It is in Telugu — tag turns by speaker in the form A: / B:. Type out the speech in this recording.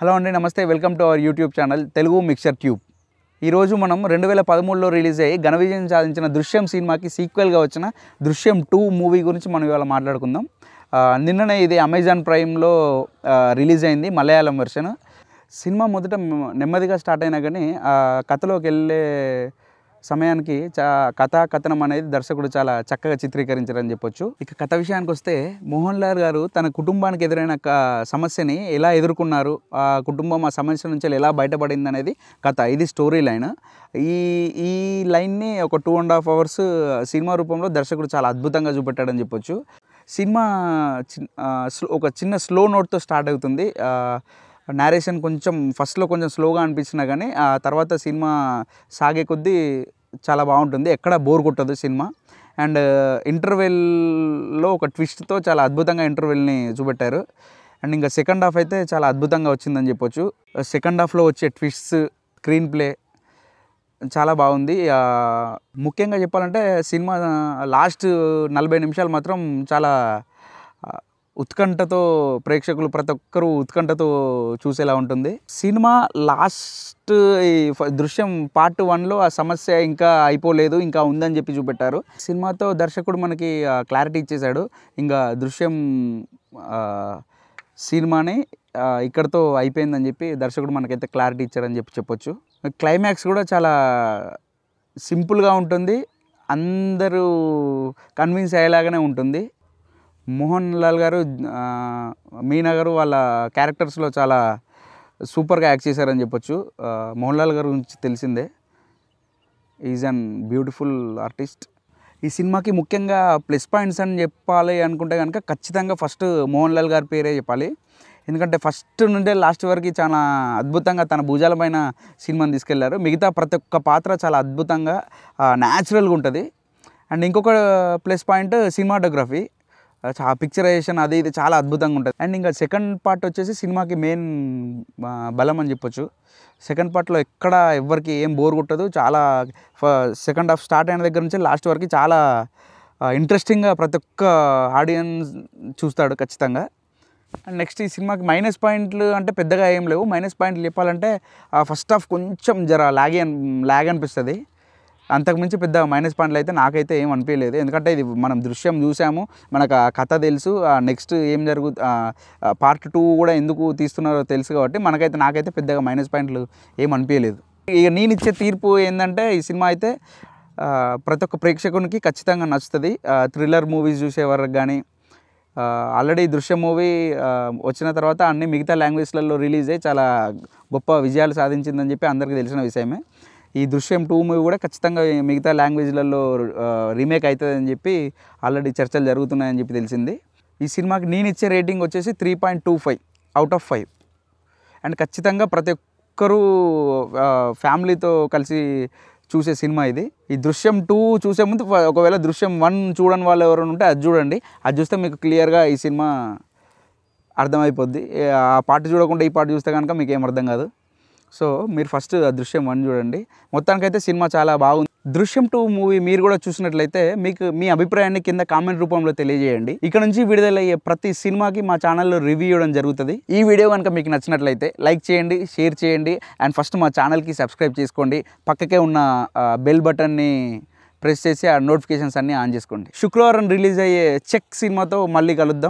A: హలో అండి నమస్తే welcome to our YouTube channel Telugu mixer tube ఈరోజు మనం రెండు వేల పదమూడులో రిలీజ్ అయ్యి ఘన విజయం సాధించిన దృశ్యం సినిమాకి సీక్వెల్గా వచ్చిన దృశ్యం టూ మూవీ గురించి మనం ఇవాళ మాట్లాడుకుందాం నిన్ననే ఇది అమెజాన్ ప్రైమ్లో రిలీజ్ అయింది మలయాళం వెర్షన్ సినిమా మొదట నెమ్మదిగా స్టార్ట్ అయినా కానీ కథలోకి వెళ్ళే సమయానికి చా కథా కథనం అనేది దర్శకుడు చాలా చక్కగా చిత్రీకరించారని చెప్పొచ్చు ఇక కథ విషయానికి వస్తే మోహన్ లాల్ గారు తన కుటుంబానికి ఎదురైన సమస్యని ఎలా ఎదుర్కొన్నారు ఆ కుటుంబం ఆ సమస్య నుంచి ఎలా బయటపడింది అనేది కథ ఇది స్టోరీ లైన్ ఈ ఈ లైన్ని ఒక two and half hours cinema రూపంలో దర్శకుడు చాలా అద్భుతంగా చూపెట్టాడని చెప్పొచ్చు సినిమా ఒక చిన్న స్లో నోట్తో స్టార్ట్ అవుతుంది నేరేషన్ కొంచెం ఫస్ట్లో కొంచెం స్లోగా అనిపించినా కానీ ఆ తర్వాత సినిమా సాగే కొద్దీ చాలా బాగుంటుంది ఎక్కడ బోర్ కొట్టదు సినిమా అండ్ ఇంటర్వెల్లో uh, ఒక ట్విస్ట్తో చాలా అద్భుతంగా ఇంటర్వెల్ని చూపెట్టారు అండ్ ఇంకా సెకండ్ హాఫ్ అయితే చాలా అద్భుతంగా వచ్చిందని చెప్పొచ్చు సెకండ్ uh, హాఫ్లో వచ్చే ట్విస్ట్స్ స్క్రీన్ ప్లే చాలా బాగుంది ముఖ్యంగా చెప్పాలంటే సినిమా లాస్ట్ నలభై నిమిషాలు మాత్రం చాలా ఉత్కంఠతో ప్రేక్షకులు ప్రతి ఒక్కరూ ఉత్కంఠతో చూసేలా ఉంటుంది సినిమా లాస్ట్ ఈ దృశ్యం పార్ట్ వన్లో ఆ సమస్య ఇంకా అయిపోలేదు ఇంకా ఉందని చెప్పి చూపెట్టారు సినిమాతో దర్శకుడు మనకి క్లారిటీ ఇచ్చేశాడు ఇంకా దృశ్యం సినిమాని ఇక్కడతో అయిపోయిందని చెప్పి దర్శకుడు మనకైతే క్లారిటీ ఇచ్చారని చెప్పి చెప్పొచ్చు క్లైమాక్స్ కూడా చాలా సింపుల్గా ఉంటుంది అందరూ కన్విన్స్ అయ్యేలాగానే ఉంటుంది మోహన్ లాల్ గారు మీనా గారు వాళ్ళ క్యారెక్టర్స్లో చాలా సూపర్గా యాక్ట్ చేశారని చెప్పొచ్చు మోహన్ లాల్ గారి గురించి తెలిసిందే ఈజ్ అన్ బ్యూటిఫుల్ ఆర్టిస్ట్ ఈ సినిమాకి ముఖ్యంగా ప్లస్ పాయింట్స్ అని చెప్పాలి అనుకుంటే కనుక ఖచ్చితంగా ఫస్ట్ మోహన్ లాల్ గారి పేరే చెప్పాలి ఎందుకంటే ఫస్ట్ నుండే లాస్ట్ వరకు చాలా అద్భుతంగా తన భుజాలపైన సినిమాని తీసుకెళ్లారు మిగతా ప్రతి ఒక్క పాత్ర చాలా అద్భుతంగా న్యాచురల్గా ఉంటుంది అండ్ ఇంకొక ప్లస్ పాయింట్ సినిమాటోగ్రఫీ పిక్చరైజేషన్ అది ఇది చాలా అద్భుతంగా ఉంటుంది అండ్ ఇంకా సెకండ్ పార్ట్ వచ్చేసి సినిమాకి మెయిన్ బలం అని చెప్పొచ్చు సెకండ్ పార్ట్లో ఎక్కడ ఎవరికి ఏం బోర్ కొట్టదు చాలా సెకండ్ హాఫ్ స్టార్ట్ అయిన దగ్గర నుంచి లాస్ట్ వరకు చాలా ఇంట్రెస్టింగ్గా ప్రతి ఒక్క ఆడియన్స్ చూస్తాడు ఖచ్చితంగా అండ్ నెక్స్ట్ ఈ సినిమాకి మైనస్ పాయింట్లు అంటే పెద్దగా ఏం లేవు మైనస్ పాయింట్లు చెప్పాలంటే ఫస్ట్ హాఫ్ కొంచెం జర లాగే లాగ్ అనిపిస్తుంది అంతకుమించి పెద్ద మైనస్ పాయింట్లు అయితే నాకైతే ఏం అనిపించలేదు ఎందుకంటే ఇది మనం దృశ్యం చూసాము మనకు కథ తెలుసు నెక్స్ట్ ఏం జరుగు పార్ట్ టూ కూడా ఎందుకు తీస్తున్నారో తెలుసు కాబట్టి మనకైతే నాకైతే పెద్దగా మైనస్ పాయింట్లు ఏం అనిపించలేదు ఇక నేను ఇచ్చే తీర్పు ఏంటంటే ఈ సినిమా అయితే ప్రతి ఒక్క ప్రేక్షకునికి ఖచ్చితంగా నచ్చుతుంది థ్రిల్లర్ మూవీస్ చూసేవారికి కానీ ఆల్రెడీ దృశ్య మూవీ వచ్చిన తర్వాత అన్ని మిగతా లాంగ్వేజ్లలో రిలీజ్ అయ్యి చాలా గొప్ప విజయాలు సాధించిందని చెప్పి అందరికీ తెలిసిన విషయమే ఈ దృశ్యం టూ మూవీ కూడా ఖచ్చితంగా మిగతా లాంగ్వేజ్లలో రీమేక్ అవుతుందని చెప్పి ఆల్రెడీ చర్చలు జరుగుతున్నాయని చెప్పి తెలిసింది ఈ సినిమాకి నేను ఇచ్చే రేటింగ్ వచ్చేసి three point two five out of five and ఖచ్చితంగా ప్రతి ఒక్కరూ ఫ్యామిలీతో కలిసి చూసే సినిమా ఇది ఈ దృశ్యం టూ చూసే ముందు ఒకవేళ దృశ్యం వన్ చూడని వాళ్ళు ఎవరైనా ఉంటే అది చూడండి అది చూస్తే మీకు క్లియర్గా ఈ సినిమా అర్థమైపోద్ది ఆ పాట చూడకుండా ఈ పాట చూస్తే కనుక మీకు ఏం అర్థం కాదు సో మీరు ఫస్ట్ దృశ్యం వన్ చూడండి మొత్తానికైతే సినిమా చాలా బాగుంది దృశ్యం టూ మూవీ మీరు కూడా చూసినట్లయితే మీకు మీ అభిప్రాయాన్ని కింద కామెంట్ రూపంలో తెలియజేయండి ఇక్కడ నుంచి విడుదలయ్యే ప్రతి సినిమాకి మా ఛానల్లో రివ్యూ ఇవ్వడం జరుగుతుంది ఈ వీడియో కనుక మీకు నచ్చినట్లయితే లైక్ చేయండి షేర్ చేయండి అండ్ ఫస్ట్ మా ఛానల్కి సబ్స్క్రైబ్ చేసుకోండి పక్కకే ఉన్న బెల్ బటన్ని ప్రెస్ చేసి ఆ నోటిఫికేషన్స్ అన్నీ ఆన్ చేసుకోండి శుక్రవారం రిలీజ్ అయ్యే చెక్ సినిమాతో మళ్ళీ కలుద్దాం